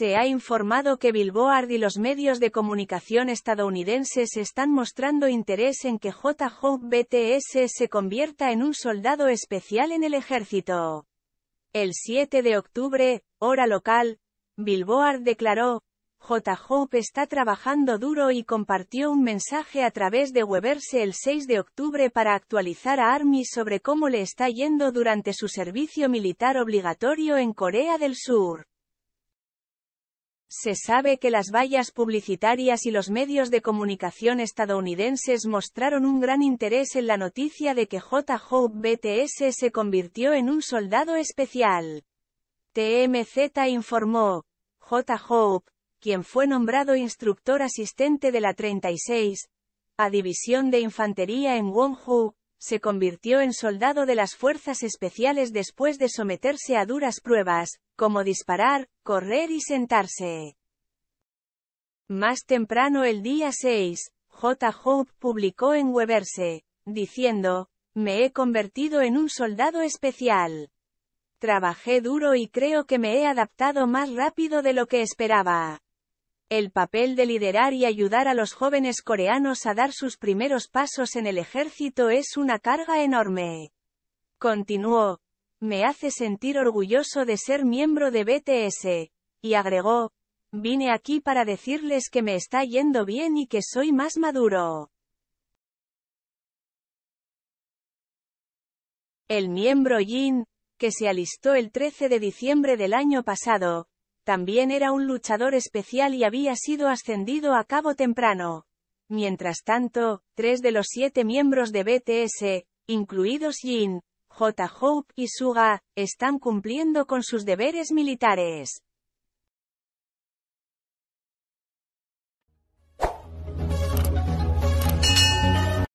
se ha informado que Billboard y los medios de comunicación estadounidenses están mostrando interés en que J. Hope BTS se convierta en un soldado especial en el ejército. El 7 de octubre, hora local, Billboard declaró, J. Hope está trabajando duro y compartió un mensaje a través de Weberse el 6 de octubre para actualizar a Army sobre cómo le está yendo durante su servicio militar obligatorio en Corea del Sur. Se sabe que las vallas publicitarias y los medios de comunicación estadounidenses mostraron un gran interés en la noticia de que J. Hope BTS se convirtió en un soldado especial. TMZ informó, J. Hope, quien fue nombrado instructor asistente de la 36, a División de Infantería en Wonju, se convirtió en soldado de las fuerzas especiales después de someterse a duras pruebas, como disparar, correr y sentarse. Más temprano el día 6, J. Hope publicó en Weberse, diciendo, me he convertido en un soldado especial. Trabajé duro y creo que me he adaptado más rápido de lo que esperaba el papel de liderar y ayudar a los jóvenes coreanos a dar sus primeros pasos en el ejército es una carga enorme. Continuó. Me hace sentir orgulloso de ser miembro de BTS. Y agregó. Vine aquí para decirles que me está yendo bien y que soy más maduro. El miembro Jin, que se alistó el 13 de diciembre del año pasado, también era un luchador especial y había sido ascendido a cabo temprano. Mientras tanto, tres de los siete miembros de BTS, incluidos Jin, J. Hope y Suga, están cumpliendo con sus deberes militares.